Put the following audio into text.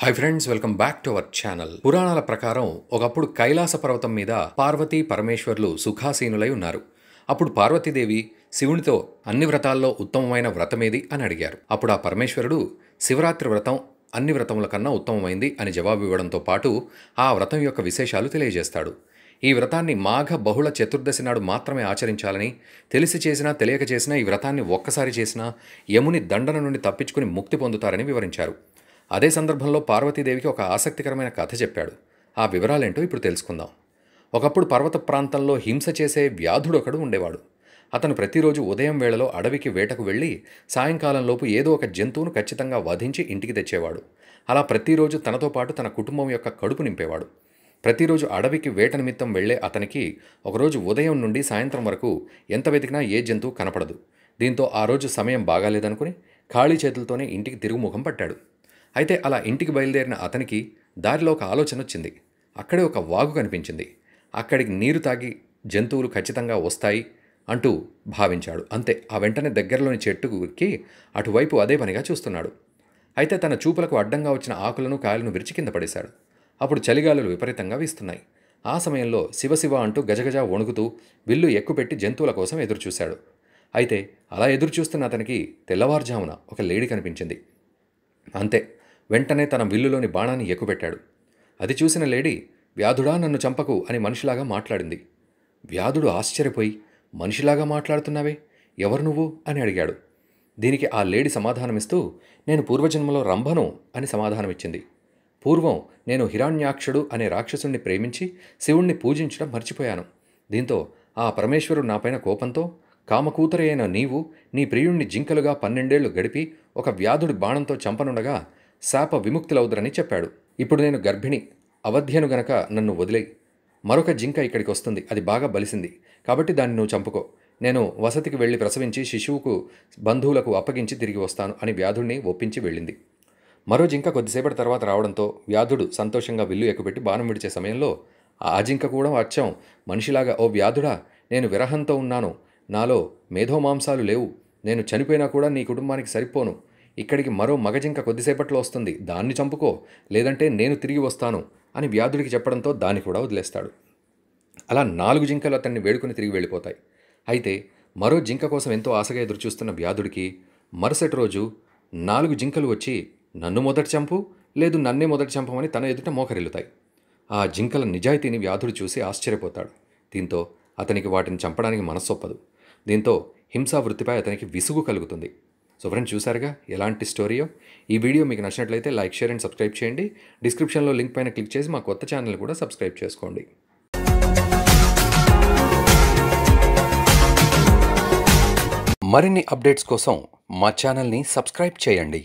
hi friends welcome back to our channel పురాణాల ప్రకారం ఒకప్పుడు కైలాస పర్వతం మీద పార్వతీ పరమేశ్వర్లు సుఖాసీనులై ఉన్నారు అప్పుడు పార్వతీదేవి శివునితో అన్ని వ్రతాల్లో ఉత్తమమైన వ్రతమేది అని అడిగారు అప్పుడు ఆ పరమేశ్వరుడు శివరాత్రి వ్రతం అన్ని వ్రతముల కన్నా ఉత్తమమైంది అని జవాబు ఇవ్వడంతో పాటు ఆ వ్రతం యొక్క విశేషాలు తెలియజేస్తాడు ఈ వ్రతాన్ని మాఘ బహుళ చతుర్దశి నాడు మాత్రమే ఆచరించాలని తెలిసి చేసినా తెలియక చేసినా ఈ వ్రతాన్ని ఒక్కసారి చేసినా యముని దండన నుండి తప్పించుకుని ముక్తి పొందుతారని వివరించారు అదే సందర్భంలో పార్వతీదేవికి ఒక ఆసక్తికరమైన కథ చెప్పాడు ఆ వివరాలేంటో ఇప్పుడు తెలుసుకుందాం ఒకప్పుడు పర్వత ప్రాంతంలో హింస చేసే వ్యాధుడొకడు ఉండేవాడు అతను ప్రతిరోజు ఉదయం వేళలో అడవికి వేటకు వెళ్ళి సాయంకాలంలోపు ఏదో ఒక జంతువును ఖచ్చితంగా వధించి ఇంటికి తెచ్చేవాడు అలా ప్రతిరోజు తనతో పాటు తన కుటుంబం యొక్క కడుపు నింపేవాడు ప్రతిరోజు అడవికి వేట నిమిత్తం వెళ్లే అతనికి ఒకరోజు ఉదయం నుండి సాయంత్రం వరకు ఎంత వెతికినా ఏ జంతువు కనపడదు దీంతో ఆ రోజు సమయం బాగాలేదనుకుని ఖాళీ చేతులతోనే ఇంటికి తిరుగుముఖం పట్టాడు అయితే అలా ఇంటికి బయలుదేరిన అతనికి దారిలో ఒక ఆలోచన వచ్చింది అక్కడే ఒక వాగు కనిపించింది అక్కడికి నీరు తాగి జంతువులు ఖచ్చితంగా వస్తాయి అంటూ భావించాడు అంతే ఆ వెంటనే దగ్గరలోని చెట్టుకి అటువైపు అదే పనిగా చూస్తున్నాడు అయితే తన చూపులకు అడ్డంగా వచ్చిన ఆకులను కాయలను విరిచి కింద పడేశాడు అప్పుడు చలిగాలులు విపరీతంగా వీస్తున్నాయి ఆ సమయంలో శివశివ అంటూ గజగజ వణుకుతూ విల్లు ఎక్కుపెట్టి జంతువుల కోసం ఎదురుచూశాడు అయితే అలా ఎదురుచూస్తున్న అతనికి తెల్లవారుజామున ఒక లేడీ కనిపించింది అంతే వెంటనే తన విల్లులోని బాణాన్ని ఎక్కుపెట్టాడు అది చూసిన లేడీ వ్యాధుడా నన్ను చంపకు అని మనిషిలాగా మాట్లాడింది వ్యాధుడు ఆశ్చర్యపోయి మనిషిలాగా మాట్లాడుతున్నావే ఎవరు నువ్వు అని అడిగాడు దీనికి ఆ లేడీ సమాధానమిస్తూ నేను పూర్వజన్మలో రంభను అని సమాధానమిచ్చింది పూర్వం నేను హిరాణ్యాక్షుడు అనే రాక్షసుణ్ణి ప్రేమించి శివుణ్ణి పూజించడం మర్చిపోయాను దీంతో ఆ పరమేశ్వరుడు నాపైన కోపంతో కామకూతరైన నీవు నీ ప్రియుణ్ణి జింకలుగా పన్నెండేళ్లు గడిపి ఒక వ్యాధుడి బాణంతో చంపనుండగా శాప విముక్తులవుదరని చెప్పాడు ఇప్పుడు నేను గర్భిణి అవధ్యను గనక నన్ను వదిలే మరొక జింక ఇక్కడికి వస్తుంది అది బాగా బలిసింది కాబట్టి దాన్ని నువ్వు చంపుకో నేను వసతికి వెళ్ళి ప్రసవించి శిశువుకు బంధువులకు అప్పగించి తిరిగి వస్తాను అని వ్యాధుడిని ఒప్పించి వెళ్ళింది మరో జింక కొద్దిసేపటి తర్వాత రావడంతో వ్యాధుడు సంతోషంగా విల్లు ఎక్కుపెట్టి బాణం విడిచే సమయంలో ఆ జింక కూడా అచ్చం మనిషిలాగా ఓ వ్యాధుడా నేను విరహంతో ఉన్నాను నాలో మేధోమాంసాలు లేవు నేను చనిపోయినా కూడా నీ కుటుంబానికి సరిపోను ఇక్కడికి మరో మగజింక కొద్దిసేపట్లో వస్తుంది దాన్ని చంపుకో లేదంటే నేను తిరిగి వస్తాను అని వ్యాధుడికి చెప్పడంతో దాన్ని కూడా వదిలేస్తాడు అలా నాలుగు జింకలు అతన్ని వేడుకుని తిరిగి వెళ్ళిపోతాయి అయితే మరో జింక కోసం ఎంతో ఆశగా ఎదురుచూస్తున్న వ్యాధుడికి మరుసటి రోజు నాలుగు జింకలు వచ్చి నన్ను మొదటి చంపు లేదు నన్నే మొదటి చంపమని తన ఎదుట మోకరిల్లుతాయి ఆ జింకల నిజాయితీని వ్యాధుడు చూసి ఆశ్చర్యపోతాడు దీంతో అతనికి వాటిని చంపడానికి మనస్సొప్పదు దీంతో హింసా వృత్తిపై అతనికి విసుగు కలుగుతుంది సో ఫ్రెండ్స్ చూసారుగా ఎలాంటి స్టోరీయో ఈ వీడియో మీకు నచ్చినట్లయితే లైక్ షేర్ అండ్ సబ్స్క్రైబ్ చేయండి డిస్క్రిప్షన్లో లింక్ పైన క్లిక్ చేసి మా కొత్త ఛానల్ కూడా సబ్స్క్రైబ్ చేసుకోండి మరిన్ని అప్డేట్స్ కోసం మా ఛానల్ని సబ్స్క్రైబ్ చేయండి